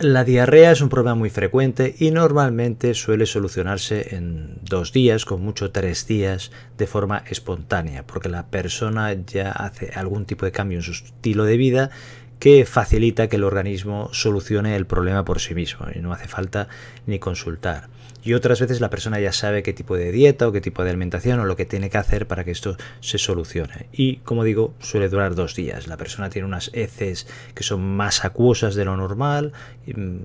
La diarrea es un problema muy frecuente y normalmente suele solucionarse en dos días, con mucho tres días, de forma espontánea, porque la persona ya hace algún tipo de cambio en su estilo de vida que facilita que el organismo solucione el problema por sí mismo y no hace falta ni consultar y otras veces la persona ya sabe qué tipo de dieta o qué tipo de alimentación o lo que tiene que hacer para que esto se solucione. Y como digo, suele durar dos días. La persona tiene unas heces que son más acuosas de lo normal. Mm,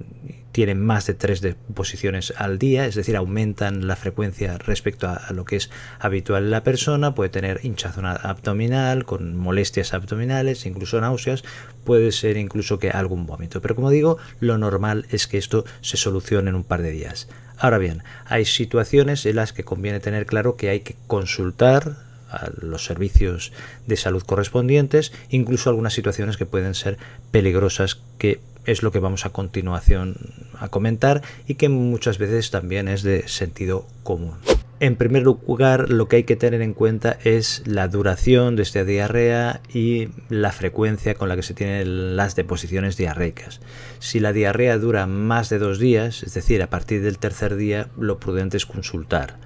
tienen más de tres deposiciones al día, es decir, aumentan la frecuencia respecto a, lo que es habitual en la persona, puede tener hinchazón abdominal, con molestias abdominales, incluso náuseas, puede ser incluso que algún vómito. Pero como digo, lo normal es que esto se solucione en un par de días. Ahora bien, hay situaciones en las que conviene tener claro que hay que consultar a los servicios de salud correspondientes, incluso algunas situaciones que pueden ser peligrosas que es lo que vamos a continuación a comentar y que muchas veces también es de sentido común. En primer lugar, lo que hay que tener en cuenta es la duración de esta diarrea y la frecuencia con la que se tienen las deposiciones diarreicas. Si la diarrea dura más de dos días, es decir, a partir del tercer día, lo prudente es consultar.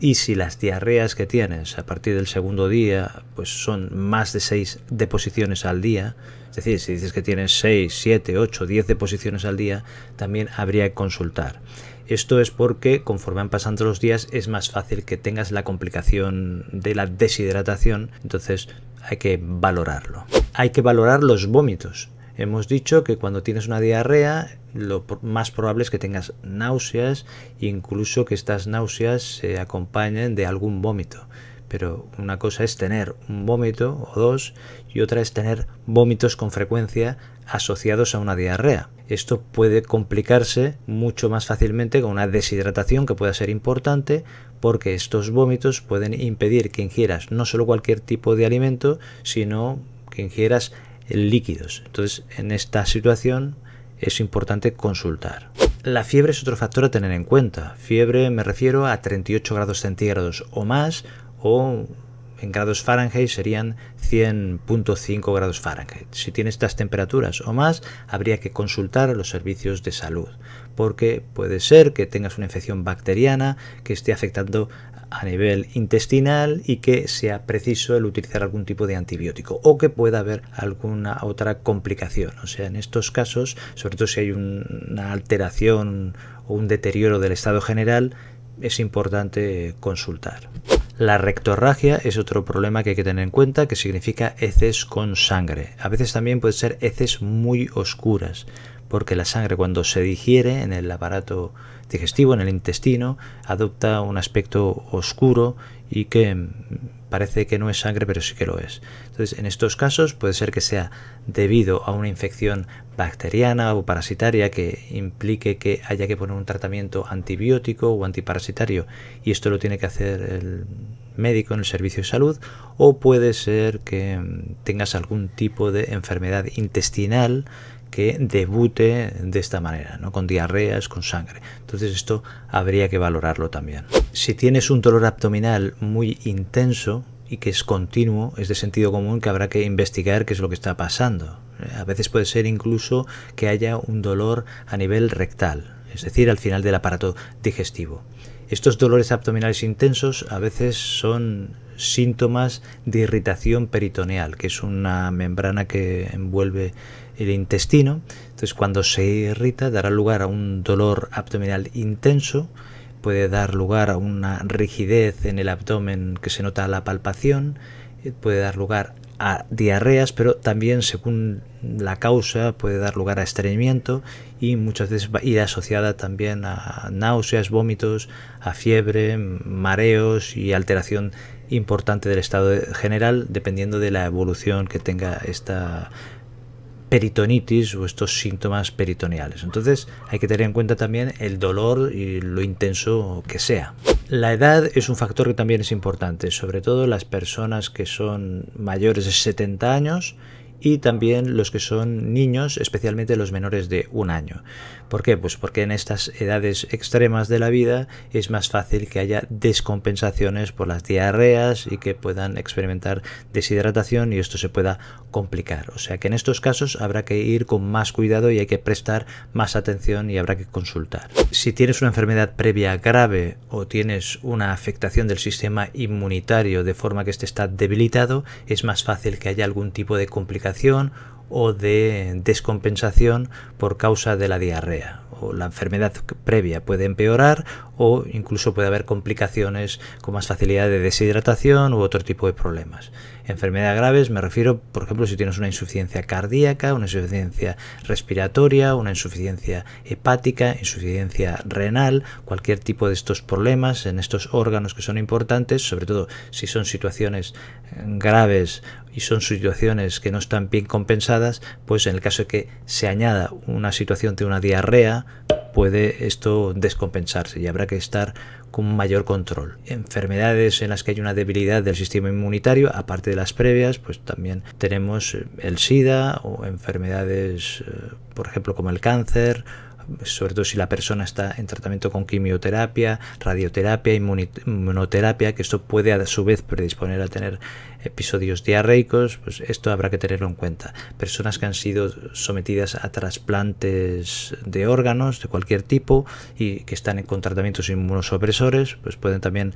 Y si las diarreas que tienes a partir del segundo día pues son más de seis deposiciones al día, es decir, si dices que tienes seis, siete, ocho, diez deposiciones al día, también habría que consultar. Esto es porque conforme van pasando los días es más fácil que tengas la complicación de la deshidratación, entonces hay que valorarlo. Hay que valorar los vómitos. Hemos dicho que cuando tienes una diarrea, lo más probable es que tengas náuseas e incluso que estas náuseas se acompañen de algún vómito pero una cosa es tener un vómito o dos y otra es tener vómitos con frecuencia asociados a una diarrea. Esto puede complicarse mucho más fácilmente con una deshidratación que pueda ser importante porque estos vómitos pueden impedir que ingieras no solo cualquier tipo de alimento, sino que ingieras líquidos. Entonces, en esta situación es importante consultar. La fiebre es otro factor a tener en cuenta. Fiebre me refiero a 38 grados centígrados o más o en grados Fahrenheit serían 100.5 grados Fahrenheit. Si tienes estas temperaturas o más, habría que consultar a los servicios de salud, porque puede ser que tengas una infección bacteriana que esté afectando a nivel intestinal y que sea preciso el utilizar algún tipo de antibiótico o que pueda haber alguna otra complicación. O sea, en estos casos, sobre todo si hay una alteración o un deterioro del estado general, es importante consultar. La rectorragia es otro problema que hay que tener en cuenta, que significa heces con sangre. A veces también puede ser heces muy oscuras porque la sangre cuando se digiere en el aparato digestivo, en el intestino, adopta un aspecto oscuro y que mm, parece que no es sangre, pero sí que lo es. Entonces, en estos casos puede ser que sea debido a una infección bacteriana o parasitaria que implique que haya que poner un tratamiento antibiótico o antiparasitario y esto lo tiene que hacer el médico en el servicio de salud o puede ser que mm, tengas algún tipo de enfermedad intestinal que debute de esta manera, ¿no? con diarreas, con sangre. Entonces esto habría que valorarlo también. Si tienes un dolor abdominal muy intenso y que es continuo, es de sentido común que habrá que investigar qué es lo que está pasando. Eh, a veces puede ser incluso que haya un dolor a nivel rectal, es decir, al final del aparato digestivo. Estos dolores abdominales intensos a veces son síntomas de irritación peritoneal, que es una membrana que envuelve el intestino. Entonces cuando se irrita dará lugar a un dolor abdominal intenso, puede dar lugar a una rigidez en el abdomen que se nota a la palpación, eh, puede dar lugar a diarreas, pero también según la causa puede dar lugar a estreñimiento y muchas veces va a ir asociada también a náuseas, vómitos, a fiebre, mareos y alteración importante del estado general dependiendo de la evolución que tenga esta peritonitis o estos síntomas peritoneales. Entonces hay que tener en cuenta también el dolor y lo intenso que sea. La edad es un factor que también es importante, sobre todo las personas que son mayores de 70 años y también los que son niños, especialmente los menores de un año. ¿Por qué? Pues porque en estas edades extremas de la vida es más fácil que haya descompensaciones por las diarreas y que puedan experimentar deshidratación y esto se pueda complicar. O sea que en estos casos habrá que ir con más cuidado y hay que prestar más atención y habrá que consultar. Si tienes una enfermedad previa grave o tienes una afectación del sistema inmunitario de forma que este está debilitado, es más fácil que haya algún tipo de complicación o de descompensación por causa de la diarrea o la enfermedad previa puede empeorar o incluso puede haber complicaciones con más facilidad de deshidratación u otro tipo de problemas. enfermedades graves me refiero, por ejemplo, si tienes una insuficiencia cardíaca, una insuficiencia respiratoria, una insuficiencia hepática, insuficiencia renal, cualquier tipo de estos problemas en estos órganos que son importantes, sobre todo si son situaciones graves y son situaciones que no están bien compensadas, pues en el caso de que se añada una situación de una diarrea, puede esto descompensarse y habrá que estar con mayor control. Enfermedades en las que hay una debilidad del sistema inmunitario, aparte de las previas, pues también tenemos el SIDA o enfermedades, eh, por ejemplo, como el cáncer sobre todo si la persona está en tratamiento con quimioterapia, radioterapia, inmunoterapia, que esto puede a su vez predisponer a tener episodios diarreicos, pues esto habrá que tenerlo en cuenta. Personas que han sido sometidas a trasplantes de órganos de cualquier tipo y que están con tratamientos inmunosopresores, pues pueden también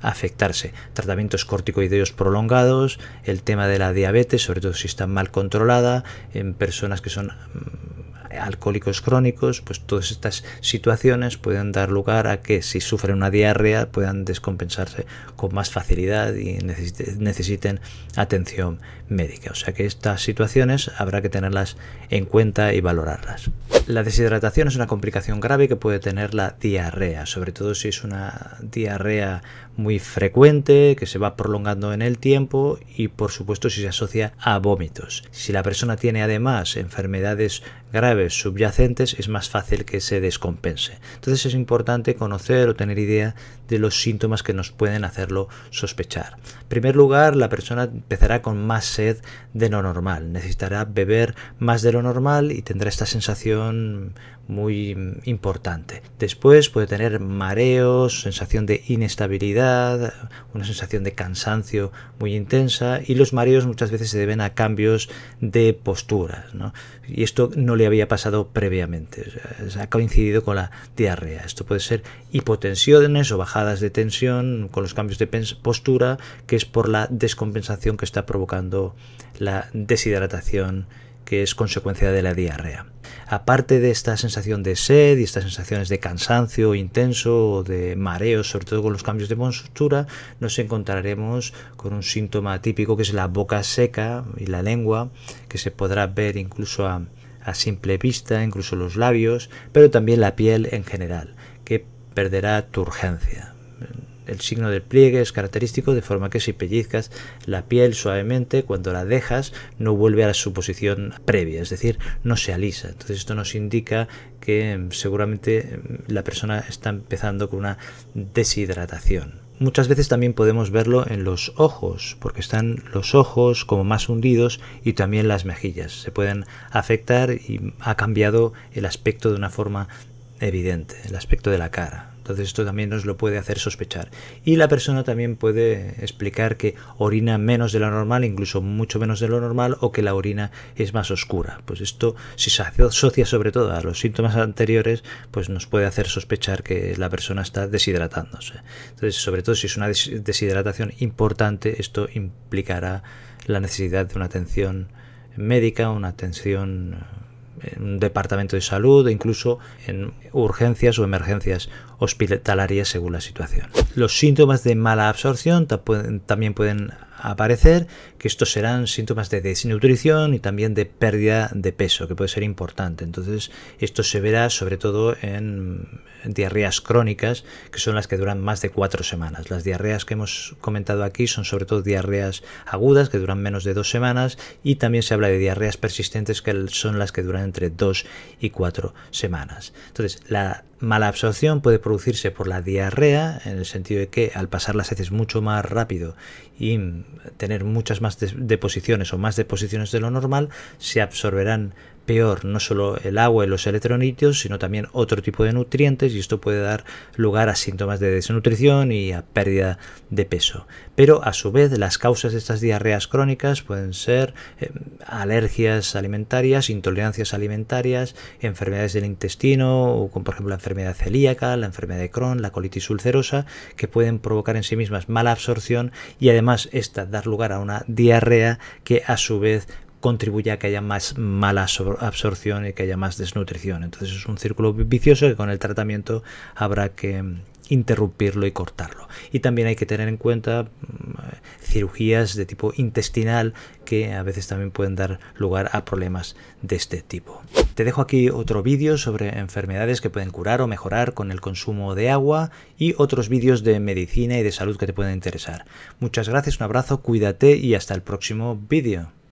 afectarse. Tratamientos corticoideos prolongados, el tema de la diabetes, sobre todo si está mal controlada, en personas que son mm, alcohólicos crónicos, pues todas estas situaciones pueden dar lugar a que si sufren una diarrea puedan descompensarse con más facilidad y necesiten atención médica. O sea que estas situaciones habrá que tenerlas en cuenta y valorarlas. La deshidratación es una complicación grave que puede tener la diarrea, sobre todo si es una diarrea muy frecuente, que se va prolongando en el tiempo y por supuesto si se asocia a vómitos. Si la persona tiene además enfermedades graves subyacentes es más fácil que se descompense. Entonces es importante conocer o tener idea de los síntomas que nos pueden hacerlo sospechar. En primer lugar, la persona empezará con más sed de lo normal, necesitará beber más de lo normal y tendrá esta sensación muy importante. Después puede tener mareos, sensación de inestabilidad, una sensación de cansancio muy intensa y los mareos muchas veces se deben a cambios de posturas. ¿no? Y esto no le había pasado previamente, ha coincidido con la diarrea. Esto puede ser hipotensiones o bajadas de tensión con los cambios de postura, que es por la descompensación que está provocando la deshidratación que es consecuencia de la diarrea aparte de esta sensación de sed y estas sensaciones de cansancio intenso o de mareo, sobre todo con los cambios de postura, nos encontraremos con un síntoma típico que es la boca seca y la lengua, que se podrá ver incluso a, a simple vista, incluso los labios, pero también la piel en general, que perderá turgencia el signo del pliegue es característico de forma que si pellizcas la piel suavemente, cuando la dejas no vuelve a su posición previa, es decir, no se alisa. Entonces esto nos indica que em, seguramente em, la persona está empezando con una deshidratación. Muchas veces también podemos verlo en los ojos, porque están los ojos como más hundidos y también las mejillas. Se pueden afectar y ha cambiado el aspecto de una forma evidente, el aspecto de la cara. Entonces esto también nos lo puede hacer sospechar. Y la persona también puede explicar que orina menos de lo normal, incluso mucho menos de lo normal, o que la orina es más oscura. Pues esto, si se asocia sobre todo a los síntomas anteriores, pues nos puede hacer sospechar que la persona está deshidratándose. Entonces, sobre todo si es una deshidratación importante, esto implicará la necesidad de una atención médica, una atención en un departamento de salud e incluso en urgencias o emergencias hospitalarias según la situación. Los síntomas de mala absorción también pueden aparecer, que estos serán síntomas de desnutrición y también de pérdida de peso, que puede ser importante. Entonces, esto se verá sobre todo en diarreas crónicas, que son las que duran más de cuatro semanas. Las diarreas que hemos comentado aquí son sobre todo diarreas agudas, que duran menos de dos semanas, y también se habla de diarreas persistentes, que son las que duran entre dos y cuatro semanas. Entonces, la mala absorción puede producirse por la diarrea, en el sentido de que al pasar las heces mucho más rápido y tener muchas más deposiciones o más deposiciones de lo normal, se absorberán peor no solo el agua y los electronitos, sino también otro tipo de nutrientes y esto puede dar lugar a síntomas de desnutrición y a pérdida de peso. Pero a su vez las causas de estas diarreas crónicas pueden ser eh, alergias alimentarias, intolerancias alimentarias, enfermedades del intestino, o como por ejemplo la enfermedad celíaca, la enfermedad de Crohn, la colitis ulcerosa, que pueden provocar en sí mismas mala absorción y además esta dar lugar a una diarrea que a su vez contribuye a que haya más mala absorción y que haya más desnutrición. Entonces es un círculo vicioso que con el tratamiento habrá que mm, interrumpirlo y cortarlo. Y también hay que tener en cuenta mm, cirugías de tipo intestinal que a veces también pueden dar lugar a problemas de este tipo. Te dejo aquí otro vídeo sobre enfermedades que pueden curar o mejorar con el consumo de agua y otros vídeos de medicina y de salud que te pueden interesar. Muchas gracias, un abrazo, cuídate y hasta el próximo vídeo.